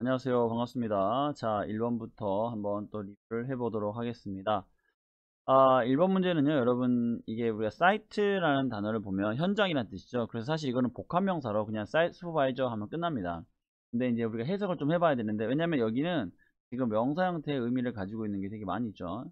안녕하세요 반갑습니다 자 1번부터 한번 또 리뷰를 해보도록 하겠습니다 아 1번 문제는요 여러분 이게 우리가 사이트라는 단어를 보면 현장이란 뜻이죠 그래서 사실 이거는 복합명사로 그냥 사이트 슈퍼바이저 하면 끝납니다 근데 이제 우리가 해석을 좀 해봐야 되는데 왜냐면 여기는 지금 명사 형태의 의미를 가지고 있는 게 되게 많이 있죠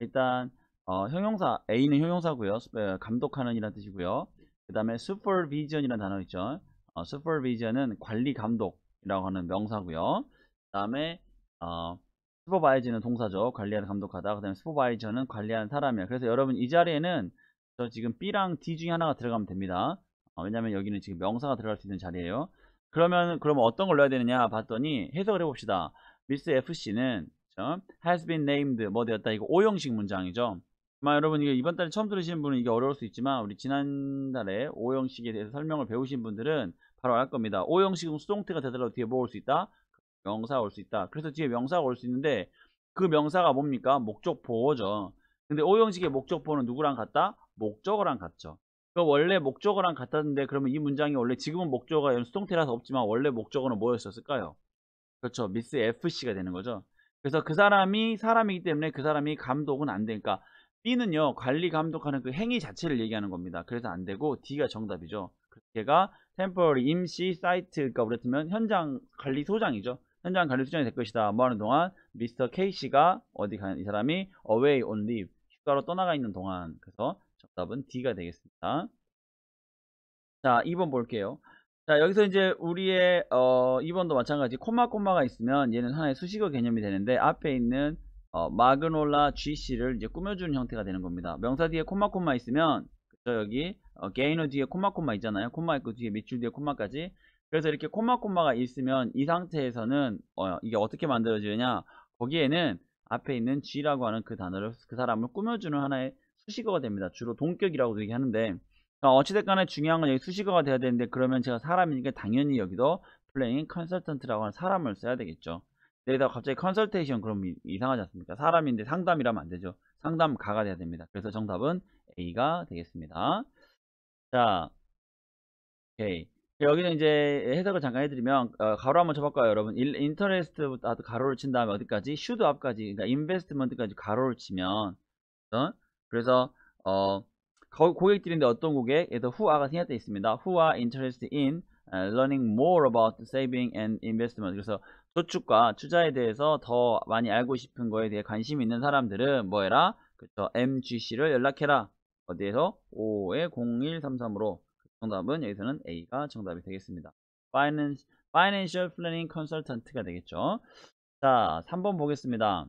일단 어, 형용사 A는 형용사고요 감독하는 이란 뜻이고요 그 다음에 s u p e r 이란 단어 있죠 어, s u p e r 은 관리 감독 이라고 하는 명사고요 그 다음에 어, 슈퍼바이저는 동사죠 관리하는 감독하다 그 다음에 슈퍼바이저는 관리하는 사람이야 그래서 여러분 이 자리에는 저 지금 B랑 D 중에 하나가 들어가면 됩니다 어, 왜냐면 여기는 지금 명사가 들어갈 수 있는 자리예요 그러면 그럼 어떤 걸 넣어야 되느냐 봤더니 해석을 해봅시다 미스 FC는 그렇죠? has been named 뭐 되었다 이거 5형식 문장이죠 아마 여러분 이게 이번 달에 처음 들으시는 분은 이게 어려울 수 있지만 우리 지난달에 5형식에 대해서 설명을 배우신 분들은 바로 알 겁니다. 오형식은 수동태가 되더라도 뒤에 뭐 올 수 있다? 명사가 올 수 있다. 그래서 뒤에 명사가 올 수 있는데 그 명사가 뭡니까? 목적 보호죠. 근데 오형식의 목적 보호는 누구랑 같다? 목적어랑 같죠. 그 원래 목적어랑 같았는데 그러면 이 문장이 원래 지금은 목적어가 수동태라서 없지만 원래 목적어는 뭐였었을까요? 그렇죠. 미스 FC가 되는 거죠. 그래서 그 사람이 사람이기 때문에 그 사람이 감독은 안 되니까 B는요 관리 감독하는 그 행위 자체를 얘기하는 겁니다. 그래서 안 되고 D가 정답이죠. 걔가 temporary 임시 사이트 가그러니으면 현장 관리소장이죠. 현장 관리소장이 될 것이다. 뭐 하는 동안 미스터 K 씨가 어디 가는 이 사람이 away on leave 휴가로 떠나가 있는 동안 그래서 정답은 D가 되겠습니다. 자, 2번 볼게요. 자, 여기서 이제 우리의 어 2번도 마찬가지 코마 코마가 있으면 얘는 하나의 수식어 개념이 되는데 앞에 있는 어, 마그놀라 GC를 이제 꾸며주는 형태가 되는 겁니다. 명사 뒤에 코마 코마 있으면 저 여기 어, 게이너 뒤에 콤마콤마 있잖아요 콤마 있고 뒤에 밑줄 뒤에 콤마까지 그래서 이렇게 콤마콤마가 있으면 이 상태에서는 어, 이게 어떻게 만들어지느냐 거기에는 앞에 있는 G라고 하는 그 단어를 그 사람을 꾸며주는 하나의 수식어가 됩니다 주로 동격이라고도 얘기하는데 그러니까 어찌됐 간에 중요한 건 여기 수식어가 돼야 되는데 그러면 제가 사람이니까 당연히 여기도 플레잉 컨설턴트라고 하는 사람을 써야 되겠죠 여기다가 갑자기 컨설테이션 그럼 이상하지 않습니까 사람인데 상담이라면 안 되죠 상담가가 돼야 됩니다 그래서 정답은 A가 되겠습니다. 자, 오케이. 여기는 이제 해석을 잠깐 해드리면 어, 가로 한번 쳐볼까요 여러분 인터레스트부터 아, 가로를 친 다음에 어디까지 슈드 앞까지 그러니까 인베스트먼트까지 가로를 치면 어? 그래서 어, 고객들인데 어떤 고객 에서 후아가 생략되 있습니다 후아 인터 t e r e s t e d in 어, learning more about saving and investment 그래서 저축과 투자에 대해서 더 많이 알고 싶은 거에 대해 관심 있는 사람들은 뭐해라 그렇죠 MGC를 연락해라 어디에서 5에 0133으로 그 정답은 여기서는 A가 정답이 되겠습니다. Finance, Financial Planning Consultant가 되겠죠. 자, 3번 보겠습니다.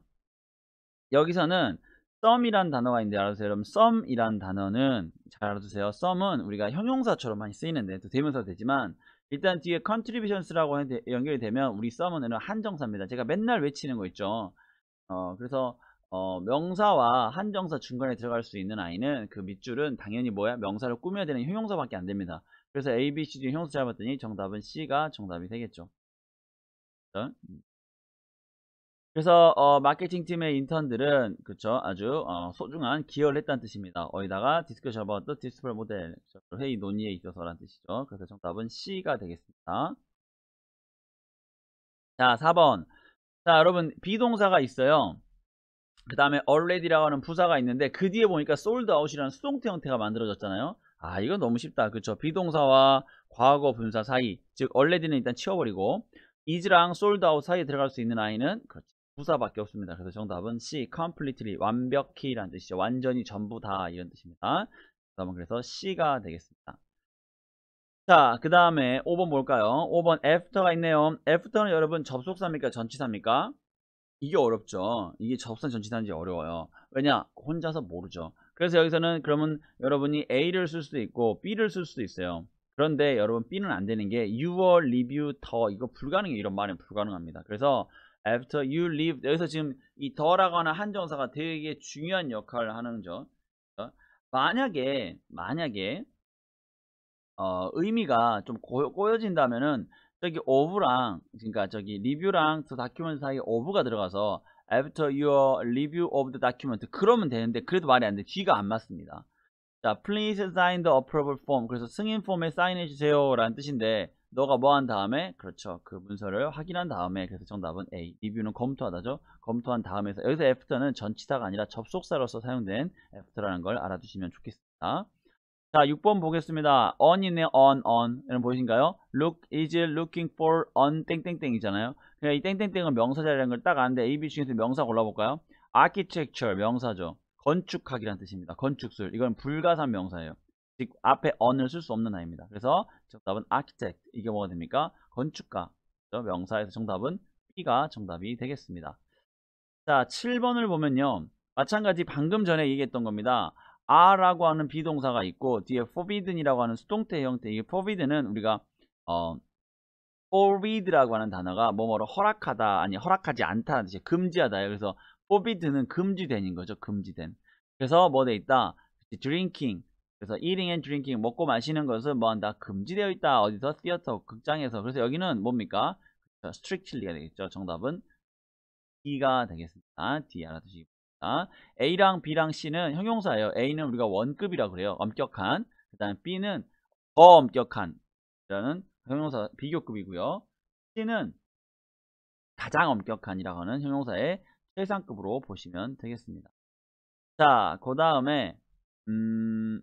여기서는 sum이란 단어가 있는데 알아두세요 여러분, sum이란 단어는 잘 알아두세요. sum은 우리가 형용사처럼 많이 쓰이는데 또 대명사 되지만 일단 뒤에 contributions라고 연결이 되면 우리 sum은 한정사입니다. 제가 맨날 외치는 거 있죠. 어, 그래서 어, 명사와 한정사 중간에 들어갈 수 있는 아이는 그 밑줄은 당연히 뭐야? 명사를 꾸며야 되는 형용사밖에 안 됩니다. 그래서 A, B, C 중에 형용사 잡았더니 정답은 C가 정답이 되겠죠. 그래서 어, 마케팅 팀의 인턴들은 그쵸 아주 어, 소중한 기여를 했다는 뜻입니다. 어디다가 디스크 잡아왔던 디스플 모델 회의 논의에 있어서란 뜻이죠. 그래서 정답은 C가 되겠습니다. 자 4번 자 여러분 비동사가 있어요. 그 다음에 already라고 하는 부사가 있는데 그 뒤에 보니까 sold out이라는 수동태 형태가 만들어졌잖아요 아 이건 너무 쉽다 그쵸 그렇죠? 비동사와 과거 분사 사이 즉 already는 일단 치워버리고 is랑 sold out 사이에 들어갈 수 있는 아이는 그렇죠. 부사밖에 없습니다 그래서 정답은 C completely 완벽히 라는 뜻이죠 완전히 전부 다 이런 뜻입니다 다음은 그래서 C가 되겠습니다 자, 그 다음에 5번 뭘까요? 5번 after가 있네요. after는 여러분 접속사입니까? 전치사입니까? 이게 어렵죠. 이게 접선 전치단지 어려워요. 왜냐? 혼자서 모르죠. 그래서 여기서는 그러면 여러분이 A를 쓸 수도 있고 B를 쓸 수도 있어요. 그런데 여러분 B는 안 되는 게 your review 더 이거 불가능해 요 이런 말은 불가능합니다. 그래서 after you leave 여기서 지금 이 더라고 하는 한정사가 되게 중요한 역할을 하는 점 만약에 만약에 어, 의미가 좀 꼬여진다면은 저기 오브랑 그러니까 저기 리뷰랑 또다큐먼트 사이에 오브가 들어가서 after your review of the document 그러면 되는데 그래도 말이 안 돼. 뒤가 안 맞습니다. 자, please sign the approval form. 그래서 승인 폼에 사인해 주세요라는 뜻인데 너가 뭐 한 다음에 그렇죠. 그 문서를 확인한 다음에 그래서 정답은 A. 리뷰는 검토하다죠. 검토한 다음에서 여기서 after는 전치사가 아니라 접속사로서 사용된 after라는 걸 알아두시면 좋겠습니다. 자, 6번 보겠습니다. o n 이네 on, on. 여러분 보이신가요? look, is looking for on 땡땡땡이잖아요. 그러이 땡땡땡은 명사자라는 걸 딱 아는데 A, B 중에서 명사 골라볼까요? architecture, 명사죠. 건축학이란 뜻입니다. 건축술. 이건 불가산 명사예요. 즉, 앞에 on을 쓸 수 없는 아입니다. 그래서 정답은 architect. 이게 뭐가 됩니까? 건축가. 명사에서 정답은 B가 정답이 되겠습니다. 자, 7번을 보면요. 마찬가지 방금 전에 얘기했던 겁니다. are라고 하는 비동사가 있고 뒤에 forbidden이라고 하는 수동태 형태 이 forbidden은 우리가 어 forbid라고 하는 단어가 뭐뭐로 허락하다 아니 허락하지 않다는 뜻이 금지하다 그래서 forbidden은 금지된인 거죠 금지된 그래서 뭐 돼 있다 drinking 그래서 eating and drinking 먹고 마시는 것은 뭐 한다 금지되어 있다 어디서 theater 극장에서 그래서 여기는 뭡니까 strictly가 되겠죠 정답은 D가 되겠습니다 D 알아두시기 아, A랑 B랑 C는 형용사예요. A는 우리가 원급이라고 그래요. 엄격한. 그 다음 B는 어엄격한. 이라는 형용사 비교급이고요. C는 가장 엄격한이라고 하는 형용사의 최상급으로 보시면 되겠습니다. 자, 그 다음에 음,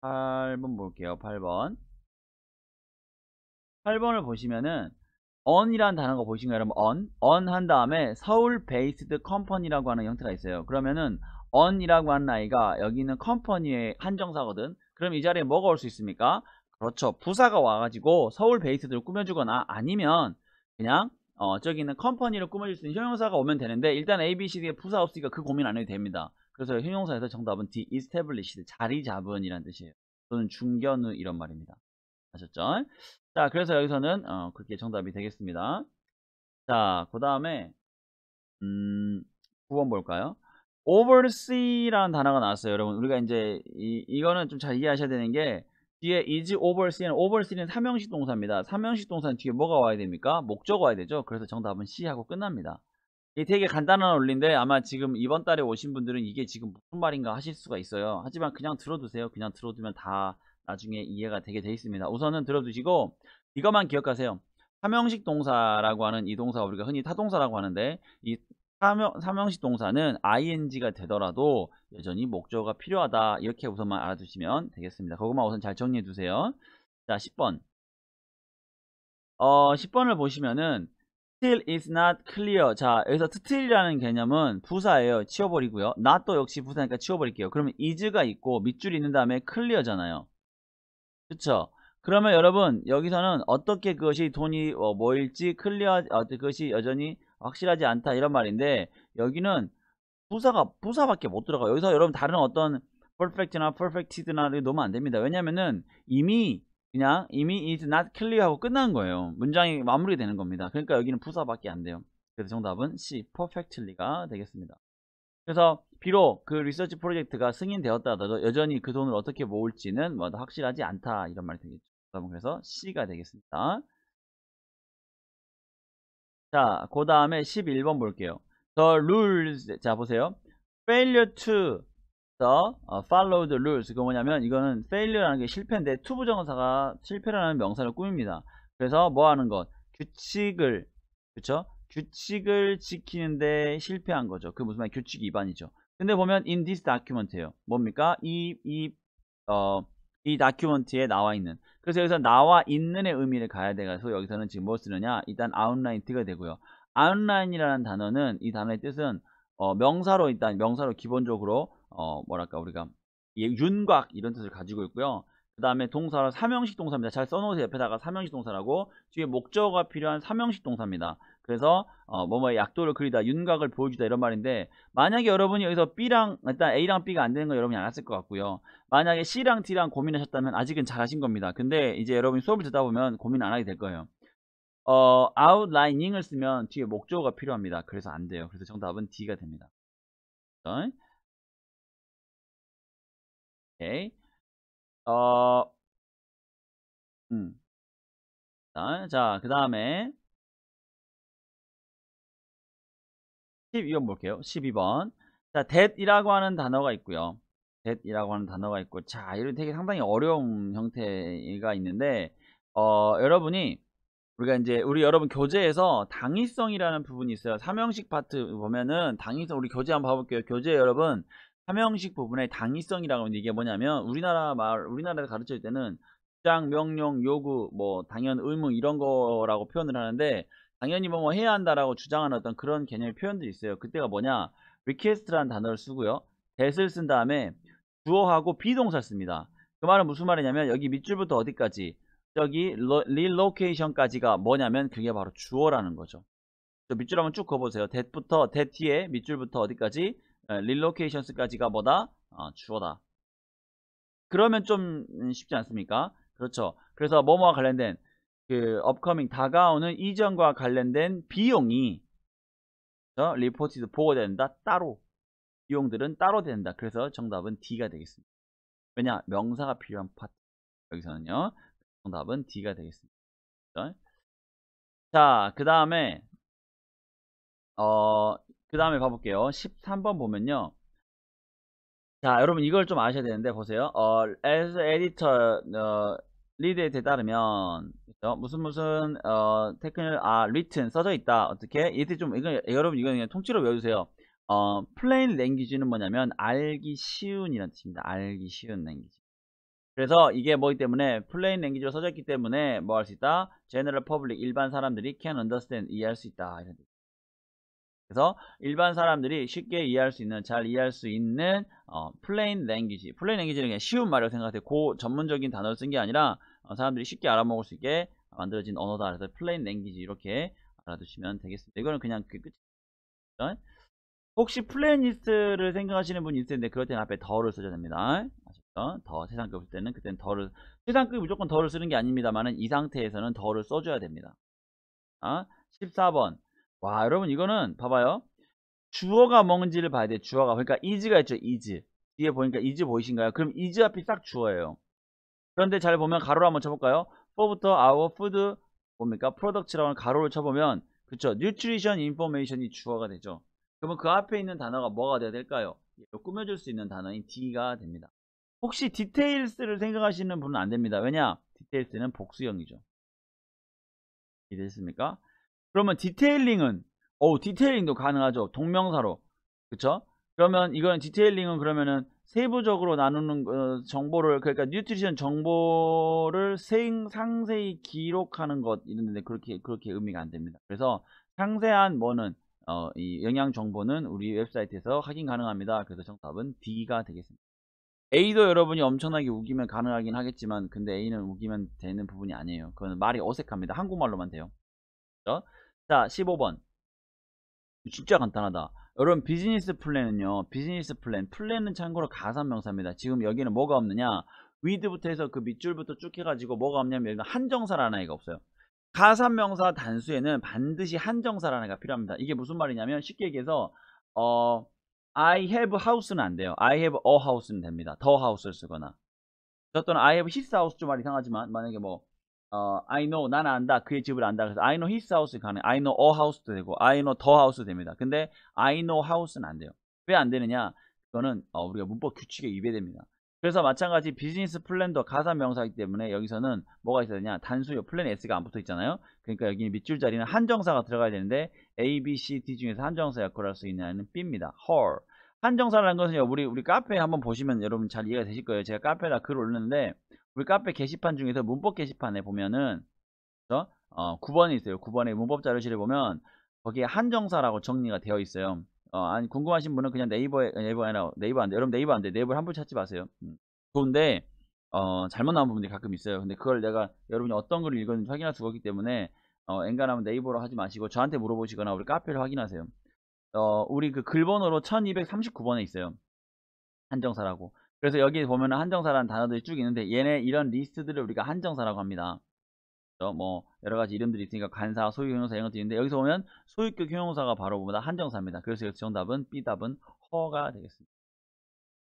8번 볼게요. 8번. 8번을 보시면은 on이라는 단어가 보이신가요 여러분 on on 한 다음에 서울 베이스드 컴퍼니라고 하는 형태가 있어요 그러면은 on이라고 하는 아이가 여기 있는 컴퍼니의 한정사거든 그럼 이 자리에 뭐가 올 수 있습니까 그렇죠 부사가 와가지고 서울 베이스드를 꾸며주거나 아니면 그냥 어, 저기 있는 컴퍼니를 꾸며줄 수 있는 형용사가 오면 되는데 일단 A, B, C, D에 부사 없으니까 그 고민 안 해도 됩니다 그래서 형용사에서 정답은 D, established 자리 잡은 이란 뜻이에요 또는 중견우 이런 말입니다 아셨죠? 자, 그래서 여기서는 어, 그게 정답이 되겠습니다. 자, 그 다음에 음, 9번 볼까요? oversee라는 단어가 나왔어요. 여러분, 우리가 이제 이, 거는 좀 잘 이해하셔야 되는 게 뒤에 is oversee는 oversee는 삼형식 동사입니다. 삼형식 동사는 뒤에 뭐가 와야 됩니까? 목적 와야 되죠. 그래서 정답은 C 하고 끝납니다. 이 되게 간단한 원리인데 아마 지금 이번 달에 오신 분들은 이게 지금 무슨 말인가 하실 수가 있어요. 하지만 그냥 들어두세요. 그냥 들어두면 다 나중에 이해가 되게 돼 있습니다. 우선은 들어두시고 이것만 기억하세요. 삼형식 동사라고 하는 이동사 우리가 흔히 타동사라고 하는데 이 삼형, 삼형식 동사는 ing가 되더라도 여전히 목적어가 필요하다 이렇게 우선만 알아두시면 되겠습니다. 그것만 우선 잘 정리해 두세요. 자 10번 어 10번을 보시면은 still is not clear 자 여기서 still이라는 개념은 부사예요. 치워버리고요. not도 역시 부사니까 치워버릴게요. 그러면 is가 있고 밑줄이 있는 다음에 clear잖아요. 그렇죠 그러면 여러분 여기서는 어떻게 그것이 돈이 어, 뭐일지 클리어 어, 그것이 여전히 확실하지 않다 이런 말인데 여기는 부사가 부사밖에 못 들어가 여기서 여러분 다른 어떤 perfect나 perfected나 넣으면 안 됩니다 왜냐면은 이미 그냥 이미 is not clear 하고 끝난 거예요 문장이 마무리되는 겁니다 그러니까 여기는 부사밖에 안 돼요 그래서 정답은 C perfectly가 되겠습니다 그래서 비록 그 리서치 프로젝트가 승인되었다 하더라도 여전히 그 돈을 어떻게 모을지는 뭐 확실하지 않다 이런 말이 되겠죠. 그래서 C가 되겠습니다. 자, 그 다음에 11번 볼게요. The rules. 자, 보세요. failure to the 어, follow the rules. 그 뭐냐면 이거는 failure라는 게 실패인데 to 부정사가 실패라는 명사를 꾸밉니다. 그래서 뭐 하는 것? 규칙을, 그쵸? 규칙을 지키는데 실패한 거죠. 그 무슨 말이야? 규칙 위반이죠. 근데 보면 in this document예요. 뭡니까? 이, 이, 어, 이 document에 나와 있는. 그래서 여기서 나와 있는의 의미를 가야 돼가지고 여기서는 지금 뭘 뭐 쓰느냐? 일단 outline 가 되고요. outline이라는 단어는 이 단어의 뜻은 어, 명사로 일단 명사로 기본적으로 어, 뭐랄까 우리가 예, 윤곽 이런 뜻을 가지고 있고요. 그 다음에 동사로 삼형식 동사입니다. 잘 써놓으세요. 옆에다가 삼형식 동사라고 뒤에 목적어가 필요한 삼형식 동사입니다. 그래서 어, 뭐뭐 약도를 그리다, 윤곽을 보여주다 이런 말인데 만약에 여러분이 여기서 B랑 일단 A랑 B가 안 되는 건 여러분이 알았을 것 같고요. 만약에 C랑 D랑 고민하셨다면 아직은 잘하신 겁니다. 근데 이제 여러분이 수업을 듣다 보면 고민 안 하게 될 거예요. 어, outlining을 쓰면 뒤에 목적어가 필요합니다. 그래서 안 돼요. 그래서 정답은 D가 됩니다. 네. 오케이. 어, 음. 자, 그 다음에 12번 볼게요. 12번. 자, that이라고 하는 단어가 있고요. that이라고 하는 단어가 있고 자, 이런 되게 상당히 어려운 형태가 있는데 어, 여러분이 우리가 이제 우리 여러분 교재에서 당위성이라는 부분이 있어요. 삼형식 파트 보면은 당위성 우리 교재 한번 봐볼게요. 교재 여러분 삼형식 부분에 당위성이라고 하는 이게 뭐냐면 우리나라 말 우리나라에서 가르칠 때는 주장, 명령, 요구, 뭐 당연, 의무 이런 거라고 표현을 하는데 당연히 뭐, 뭐 해야 한다라고 주장하는 어떤 그런 개념의 표현도 있어요. 그때가 뭐냐? request라는 단어를 쓰고요. that을 쓴 다음에 주어하고 비동사 씁니다. 그 말은 무슨 말이냐면 여기 밑줄부터 어디까지 저기 relocation까지가 뭐냐면 그게 바로 주어라는 거죠. 밑줄 한번 쭉 그어보세요. that부터 that 뒤에 밑줄부터 어디까지 어, relocations까지가 뭐다? 아, 주어다. 그러면 좀 음, 쉽지 않습니까? 그렇죠. 그래서 뭐뭐와 관련된 그 업커밍 다가오는 이전과 관련된 비용이 어, 리포티드 보고 된다. 따로 비용들은 따로 된다. 그래서 정답은 D가 되겠습니다. 왜냐 명사가 필요한 파트 여기서는요. 정답은 D가 되겠습니다. 자, 그 다음에 어, 그 다음에 봐볼게요. 13번 보면요. 자, 여러분 이걸 좀 아셔야 되는데 보세요. 어, as editor 어, 리드에 대 따르면 그렇죠? 무슨 무슨 어 테크널 아 w r i 써져 있다 어떻게 이때 좀 이거 예, 여러분 이거 그냥 통째로 외워주세요 어 plain l 는 뭐냐면 알기 쉬운 이런 뜻입니다 알기 쉬운 랭귀지 그래서 이게 뭐기 때문에 플레인 랭귀지로 써져 있기 때문에 뭐 할 수 있다 제너럴 퍼블릭 일반 사람들이 can understand 이해할 수 있다 이런 뜻 그래서 일반 사람들이 쉽게 이해할 수 있는 잘 이해할 수 있는 어, 플레인 랭귀지 플레인 랭귀지는 그냥 쉬운 말이라고 생각하세요 고 전문적인 단어를 쓴 게 아니라 어, 사람들이 쉽게 알아먹을 수 있게 만들어진 언어다 그래서 플레인 랭귀지 이렇게 알아두시면 되겠습니다 이거는 그냥 그 끝. 혹시 플레이리스트를 생각하시는 분이 있을 텐데 그럴 때는 앞에 더를 써야 됩니다 아시죠? 더 세상급일 때는 그때는 더를 세상급이 무조건 더를 쓰는 게 아닙니다만은 이 상태에서는 더를 써줘야 됩니다 아, 14번 와 여러분 이거는 봐봐요 주어가 뭔지를 봐야 돼 주어가 그러니까 이즈가 있죠 이즈 뒤에 보니까 이즈 보이신가요 그럼 이즈 앞이 딱 주어예요 그런데 잘 보면 가로로 한번 쳐볼까요 4부터 our food 뭡니까 product라고 하는 가로를 쳐보면 그쵸 nutrition information이 주어가 되죠 그러면 그 앞에 있는 단어가 뭐가 돼야 될까요 꾸며줄 수 있는 단어인 d가 됩니다 혹시 디테일스를 생각하시는 분은 안됩니다 왜냐 디테일스는 복수형이죠 이해됐습니까 그러면 디테일링은 오 디테일링도 가능하죠. 동명사로. 그쵸? 그러면 이건 디테일링은 그러면은 세부적으로 나누는 어, 정보를 그러니까 뉴트리션 정보를 생, 상세히 기록하는 것있는데 그렇게 그렇게 의미가 안 됩니다. 그래서 상세한 뭐는 어, 이 영양 정보는 우리 웹사이트에서 확인 가능합니다. 그래서 정답은 d 가 되겠습니다. A도 여러분이 엄청나게 우기면 가능하긴 하겠지만 근데 A는 우기면 되는 부분이 아니에요. 그건 말이 어색합니다. 한국말로만 돼요. 그렇죠? 자 15번 진짜 간단하다 여러분 비즈니스 플랜은요 비즈니스 플랜 플랜은 참고로 가산명사입니다 지금 여기는 뭐가 없느냐 위드부터 해서 그 밑줄부터 쭉 해가지고 뭐가 없냐면 여기는 한정사라는 애가 없어요 가산명사 단수에는 반드시 한정사라는 애가 필요합니다 이게 무슨 말이냐면 쉽게 얘기해서 어 I have house는 안 돼요 I have a house는 됩니다 더 h e house를 쓰거나 또는 I have his house 좀말 이상하지만 만약에 뭐 어, I know 나는 안다 그의 집을 안다 그래서 I know his house 가능 I know a house도 되고 I know the house 됩니다 근데 I know house는 안 돼요 왜 안 되느냐 그거는 어, 우리가 문법 규칙에 위배됩니다 그래서 마찬가지 비즈니스 플랜도 가사 명사이기 때문에 여기서는 뭐가 있어야 되냐 단수요 플랜 S가 안 붙어 있잖아요 그러니까 여기 밑줄 자리는 한정사가 들어가야 되는데 A, B, C, D 중에서 한정사 역할을 할 수 있는 냐 B입니다 her 한정사라는 것은요 우리 우리 카페 에 한번 보시면 여러분 잘 이해가 되실 거예요 제가 카페에다 글 올렸는데 우리 카페 게시판 중에서 문법 게시판에 보면은 어, 9번이 있어요. 9번의 문법 자료실에 보면 거기에 한정사라고 정리가 되어 있어요. 어, 아니, 궁금하신 분은 그냥 네이버에 네이버 아니라 네이버 안 돼. 여러분 네이버 안 돼. 네이버를 함부 찾지 마세요. 음. 좋은데 어, 잘못 나온 부분들이 가끔 있어요. 근데 그걸 내가 여러분이 어떤 글을 읽었는지 확인할 수가 없기 때문에 어, 엔간하면 네이버로 하지 마시고 저한테 물어보시거나 우리 카페를 확인하세요. 어, 우리 그 글번호로 1239번에 있어요. 한정사라고. 그래서 여기 보면 한정사라는 단어들이 쭉 있는데 얘네 이런 리스트들을 우리가 한정사라고 합니다. 뭐 여러가지 이름들이 있으니까 간사, 소유형용사 이런 것들이 있는데 여기서 보면 소유격 형용사가 바로 보다 한정사입니다. 그래서 여기서 정답은 B답은 허가 되겠습니다.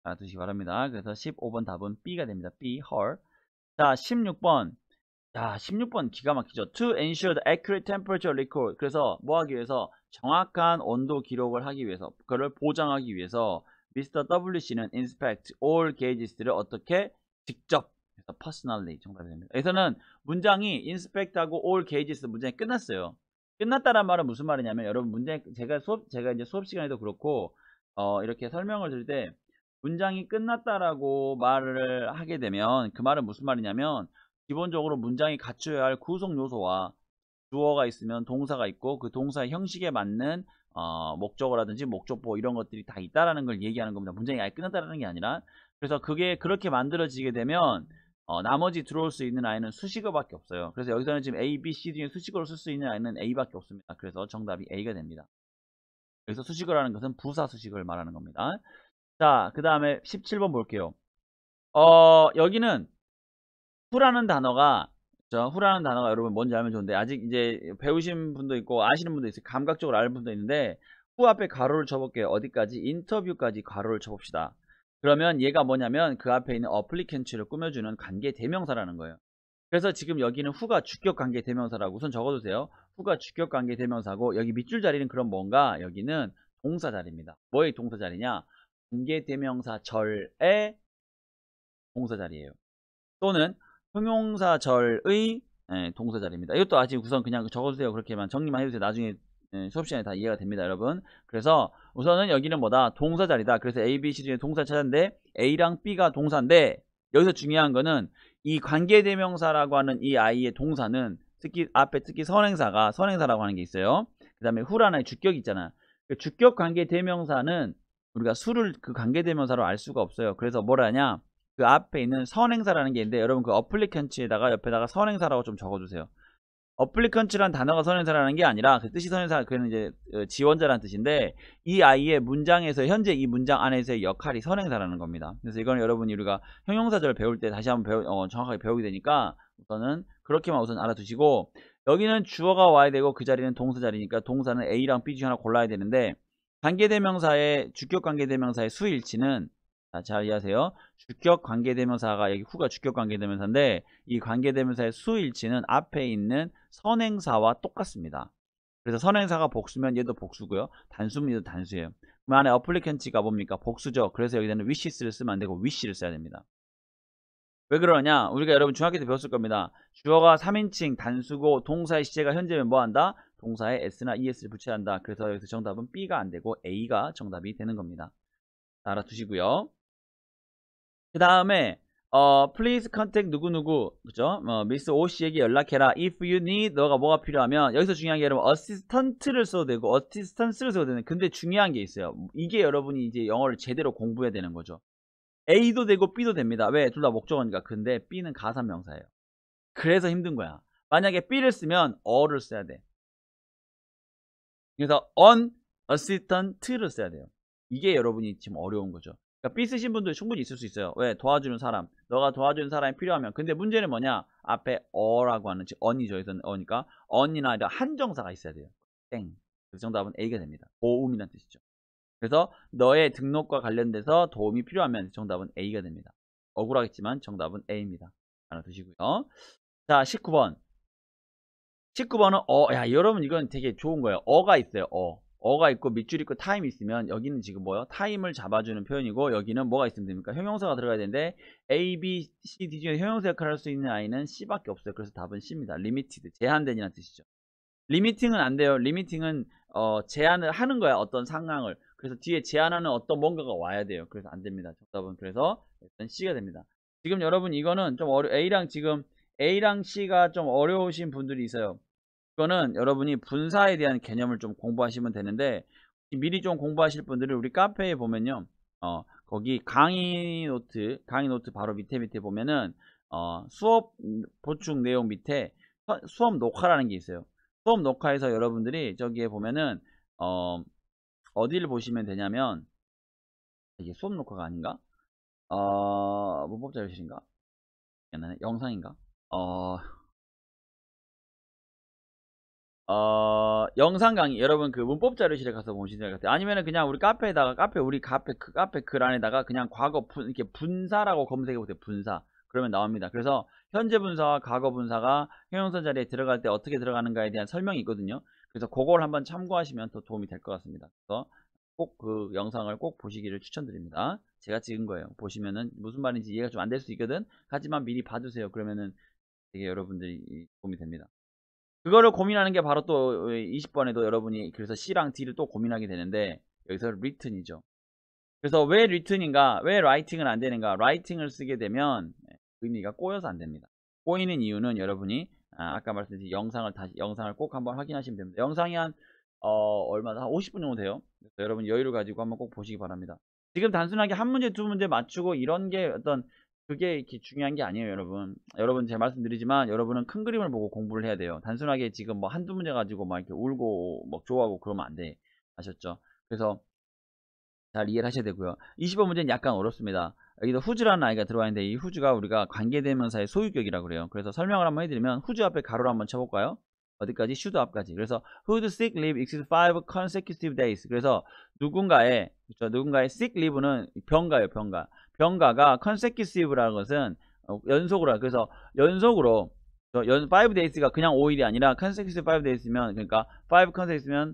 알아두시기 바랍니다. 그래서 15번 답은 B가 됩니다. B, 헐. 자, 16번. 자, 16번 기가 막히죠. To ensure the accurate temperature record. 그래서 뭐 하기 위해서 정확한 온도 기록을 하기 위해서, 그거를 보장하기 위해서 미스터 WC는 inspect all gauges를 어떻게 직접 그래서 personally 정답이 됩니다. 여기서는 문장이 inspect하고 all gauges 문장이 끝났어요. 끝났다는 말은 무슨 말이냐면 여러분 문장 제가 수업 제가 이제 수업 시간에도 그렇고 어, 이렇게 설명을 드릴 때 문장이 끝났다라고 말을 하게 되면 그 말은 무슨 말이냐면 기본적으로 문장이 갖춰야할 구성 요소와 주어가 있으면 동사가 있고 그 동사 의 형식에 맞는 어, 목적어라든지 목적보 이런 것들이 다 있다라는 걸 얘기하는 겁니다. 문장이 아예 끝났다라는 게 아니라 그래서 그게 그렇게 만들어지게 되면 어, 나머지 들어올 수 있는 아이는 수식어밖에 없어요. 그래서 여기서는 지금 A, B, C 중에 수식어로 쓸 수 있는 아이는 A밖에 없습니다. 그래서 정답이 A가 됩니다. 여기서 수식어라는 것은 부사 수식어를 말하는 겁니다. 자, 그 다음에 17번 볼게요. 어, 여기는 to라는 단어가 자, 후라는 단어가 여러분 뭔지 알면 좋은데 아직 이제 배우신 분도 있고 아시는 분도 있어요. 감각적으로 아는 분도 있는데 후 앞에 가로를 쳐볼게요. 어디까지? 인터뷰까지 가로를 쳐봅시다. 그러면 얘가 뭐냐면 그 앞에 있는 어플리켄츠를 꾸며주는 관계 대명사라는 거예요. 그래서 지금 여기는 후가 주격 관계 대명사라고 우선 적어두세요. 후가 주격 관계 대명사고 여기 밑줄 자리는 그럼 뭔가 여기는 동사 자리입니다. 뭐의 동사 자리냐? 관계 대명사 절의 동사 자리예요. 또는 형용사절의 예, 동사자리입니다 이것도 아직 우선 그냥 적어주세요. 그렇게만 정리만 해주세요. 나중에 예, 수업시간에 다 이해가 됩니다. 여러분. 그래서 우선은 여기는 뭐다? 동사자리다 그래서 A, B, C 중에 동사 찾았는데 A랑 B가 동사인데 여기서 중요한 거는 이 관계대명사라고 하는 이 아이의 동사는 특히 앞에 특히 선행사가 선행사라고 하는 게 있어요. 그 다음에 후라나의 주격 있잖아. 그 주격 관계대명사는 우리가 수를 그 관계대명사로 알 수가 없어요. 그래서 뭐라냐? 그 앞에 있는 선행사라는 게 있는데 여러분 그 어플리컨츠에다가 옆에다가 선행사라고 좀 적어주세요. 어플리컨츠란 단어가 선행사라는 게 아니라 그 뜻이 선행사 그는 이제 어, 지원자라는 뜻인데 이 아이의 문장에서 현재 이 문장 안에서의 역할이 선행사라는 겁니다. 그래서 이거 여러분이 우리가 형용사절 배울 때 다시 한번 배우, 어, 정확하게 배우게 되니까 우선은 그렇게만 우선 알아두시고 여기는 주어가 와야 되고 그 자리는 동사 자리니까 동사는 A랑 B 중 하나 골라야 되는데 관계대명사의 주격 관계대명사의 수일치는 자, 잘 이해하세요. 주격 관계대명사가 여기 후가 주격 관계대명사인데 이 관계대명사의 수일치는 앞에 있는 선행사와 똑같습니다. 그래서 선행사가 복수면 얘도 복수고요. 단수면 얘도 단수예요. 그 안에 어플리켄치가 뭡니까? 복수죠. 그래서 여기는 wishes를 쓰면 안 되고 wish를 써야 됩니다. 왜 그러냐? 우리가 여러분 중학교 때 배웠을 겁니다. 주어가 3인칭 단수고 동사의 시제가 현재면 뭐한다? 동사에 s나 es를 붙여야 한다. 그래서 여기서 정답은 b가 안 되고 a가 정답이 되는 겁니다. 알아두시고요. 그 다음에 어, please contact 누구누구 그죠? 미스 어, 오씨에게 연락해라 if you need 너가 뭐가 필요하면 여기서 중요한 게 여러분 어시스턴트를 써도 되고 어시스턴스를 써도 되는 근데 중요한 게 있어요 이게 여러분이 이제 영어를 제대로 공부해야 되는 거죠 A도 되고 B도 됩니다 왜? 둘 다 목적어니까 근데 B는 가산명사예요 그래서 힘든 거야 만약에 B를 쓰면 어를 써야 돼 그래서 on assistant를 써야 돼요 이게 여러분이 지금 어려운 거죠 그러니까 B 쓰신 분들 충분히 있을 수 있어요. 왜? 도와주는 사람. 너가 도와주는 사람이 필요하면. 근데 문제는 뭐냐? 앞에 어라고 하는, 즉, 언니죠 여기서는 어니까. 언니나 이런 한정사가 있어야 돼요. 땡. 그 정답은 A가 됩니다. 도움이란 뜻이죠. 그래서 너의 등록과 관련돼서 도움이 필요하면 그 정답은 A가 됩니다. 억울하겠지만 정답은 A입니다. 하나 두시고요. 자, 19번. 19번은 어. 야, 여러분 이건 되게 좋은 거예요. 어가 있어요. 어. 어가 있고 밑줄 있고 타임 있으면 여기는 지금 뭐요? 타임을 잡아주는 표현이고 여기는 뭐가 있으면 됩니까? 형용사가 들어가야 되는데 A, B, C, D 중에 형용사 역할을 할 수 있는 아이는 C밖에 없어요. 그래서 답은 C입니다. 리미티드, 제한된이라는 뜻이죠. 리미팅은 안 돼요. 리미팅은 어, 제한을 하는 거야. 어떤 상황을. 그래서 뒤에 제한하는 어떤 뭔가가 와야 돼요. 그래서 안 됩니다. 정답은 그래서 일단 C가 됩니다. 지금 여러분 이거는 좀 어려 A랑 지금 A랑 C가 좀 어려우신 분들이 있어요. 이거는 여러분이 분사에 대한 개념을 좀 공부하시면 되는데 미리 좀 공부하실 분들은 우리 카페에 보면요 어, 거기 강의 노트 강의 노트 바로 밑에 밑에 보면은 어, 수업 보충 내용 밑에 수업 녹화라는 게 있어요 수업 녹화에서 여러분들이 저기에 보면은 어, 어디를 보시면 되냐면 이게 수업 녹화가 아닌가? 어, 문법 자료실인가? 영상인가? 어, 어, 영상 강의 여러분 그 문법 자료실에 가서 보시면 될것 같아요. 아니면은 그냥 우리 카페에다가 카페 우리 카페 그 카페 글안에다가 그냥 과거 분 이렇게 분사라고 검색해 보세요. 분사 그러면 나옵니다. 그래서 현재 분사와 과거 분사가 형용사 자리에 들어갈 때 어떻게 들어가는가에 대한 설명이 있거든요. 그래서 그걸 한번 참고하시면 더 도움이 될 것 같습니다. 그래서 꼭 그 영상을 꼭 보시기를 추천드립니다. 제가 찍은 거예요. 보시면은 무슨 말인지 이해가 좀 안 될 수 있거든. 하지만 미리 봐주세요. 그러면은 되게 여러분들이 도움이 됩니다. 그거를 고민하는 게 바로 또 20번에도 여러분이 그래서 C랑 D를 또 고민하게 되는데 여기서 written이죠. 그래서 왜 written인가, 왜 writing은 안 되는가, writing을 쓰게 되면 의미가 꼬여서 안 됩니다. 꼬이는 이유는 여러분이 아, 까 말씀드린 영상을 다시 영상을 꼭 한번 확인하시면 됩니다. 영상이 한 어, 얼마나 한 50분 정도 돼요. 그래서 여러분 여유를 가지고 한번 꼭 보시기 바랍니다. 지금 단순하게 한 문제 두 문제 맞추고 이런 게 어떤 그게 중요한 게 아니에요 여러분 여러분 제가 말씀드리지만 여러분은 큰 그림을 보고 공부를 해야 돼요 단순하게 지금 뭐 한두 문제 가지고 막 이렇게 울고 막 좋아하고 그러면 안 돼 아셨죠 그래서 잘 이해를 하셔야 되고요 20번 문제는 약간 어렵습니다 여기도 후즈라는 아이가 들어와 있는데 이 후즈가 우리가 관계대명사의 소유격이라 고 그래요 그래서 설명을 한번 해드리면 후즈 앞에 가로를 한번 쳐볼까요 어디까지? 슈드 앞까지. 그래서 whose sick leave e x c e e five consecutive days. 그래서 누군가의 그렇죠? 누군가의 sick leave는 병가요 병가. 병가가 컨 o n s e c u 라는 것은 어, 연속으로 그래서 연속으로 연 5days가 그냥 5일이 아니라 컨 o n s e 5days면 그러니까 5컨 o n s e 면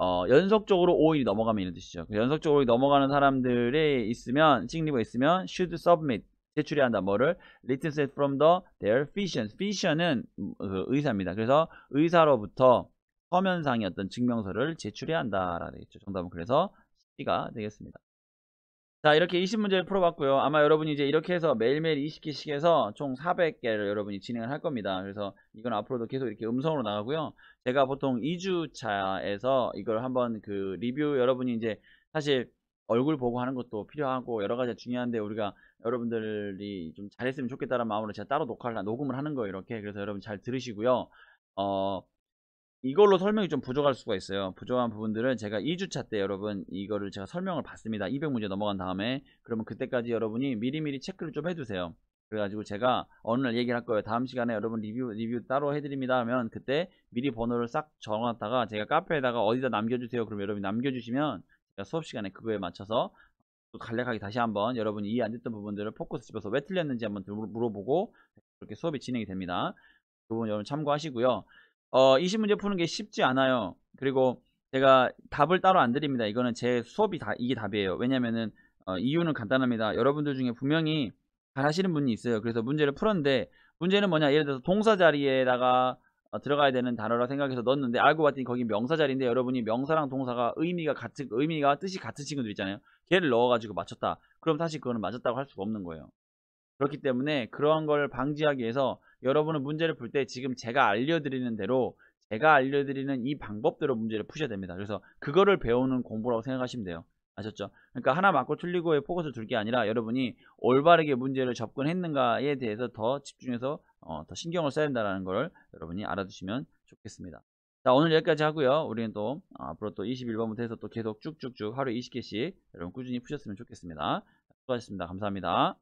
어, 연속적으로 5일이 넘어가면 이런 뜻이죠. 연속적으로 넘어가는 사람들이 있으면 식리가 있으면 should submit 제출해야 한다 뭐를 written set from the their physician physician은 음, 그 의사입니다. 그래서 의사로부터 서면상의 어떤 증명서를 제출해야 한다라고 되겠죠. 정답은 그래서 C가 되겠습니다. 자 이렇게 20문제를 풀어봤고요 아마 여러분이 이제 이렇게 해서 매일매일 20개씩 해서 총 400개를 여러분이 진행을 할 겁니다 그래서 이건 앞으로도 계속 이렇게 음성으로 나가고요 제가 보통 2주차에서 이걸 한번 그 리뷰 여러분이 이제 사실 얼굴 보고 하는 것도 필요하고 여러 가지 중요한데 우리가 여러분들이 좀 잘했으면 좋겠다는 마음으로 제가 따로 녹화를 녹음을 하는 거예요 이렇게 그래서 여러분 잘 들으시고요 어 이걸로 설명이 좀 부족할 수가 있어요. 부족한 부분들은 제가 2주차 때 여러분 이거를 제가 설명을 봤습니다. 200문제 넘어간 다음에 그러면 그때까지 여러분이 미리미리 체크를 좀 해두세요. 그래가지고 제가 어느 날 얘기를 할 거예요. 다음 시간에 여러분 리뷰 리뷰 따로 해드립니다 하면 그때 미리 번호를 싹적어놨다가 제가 카페에다가 어디다 남겨주세요. 그럼 여러분이 남겨주시면 제가 수업 시간에 그거에 맞춰서 간략하게 다시 한번 여러분이 이해 안 됐던 부분들을 포커스 집어서 왜 틀렸는지 한번 물어보고 그렇게 수업이 진행이 됩니다. 그 부분 여러분 참고하시고요. 어, 20문제 푸는 게 쉽지 않아요. 그리고 제가 답을 따로 안 드립니다. 이거는 제 수업이 다 이게 답이에요. 왜냐면은 어, 이유는 간단합니다. 여러분들 중에 분명히 잘 하시는 분이 있어요. 그래서 문제를 풀었는데 문제는 뭐냐 예를 들어서 동사 자리에다가 어, 들어가야 되는 단어라 생각해서 넣었는데 알고 봤더니 거기 명사 자리인데 여러분이 명사랑 동사가 의미가 같은 의미가 뜻이 같은 친구들 있잖아요. 걔를 넣어가지고 맞췄다. 그럼 사실 그거는 맞았다고 할 수가 없는 거예요. 그렇기 때문에 그러한걸 방지하기 위해서 여러분은 문제를 풀 때 지금 제가 알려드리는 대로 제가 알려드리는 이 방법대로 문제를 푸셔야 됩니다. 그래서 그거를 배우는 공부라고 생각하시면 돼요. 아셨죠? 그러니까 하나 맞고 틀리고에 포커스 를둘 게 아니라 여러분이 올바르게 문제를 접근했는가에 대해서 더 집중해서 어, 더 신경을 써야 된다는 걸 여러분이 알아두시면 좋겠습니다. 자 오늘 여기까지 하고요. 우리는 또 어, 앞으로 또 21번부터 해서 또 계속 쭉쭉쭉 하루 20개씩 여러분 꾸준히 푸셨으면 좋겠습니다. 수고하셨습니다. 감사합니다.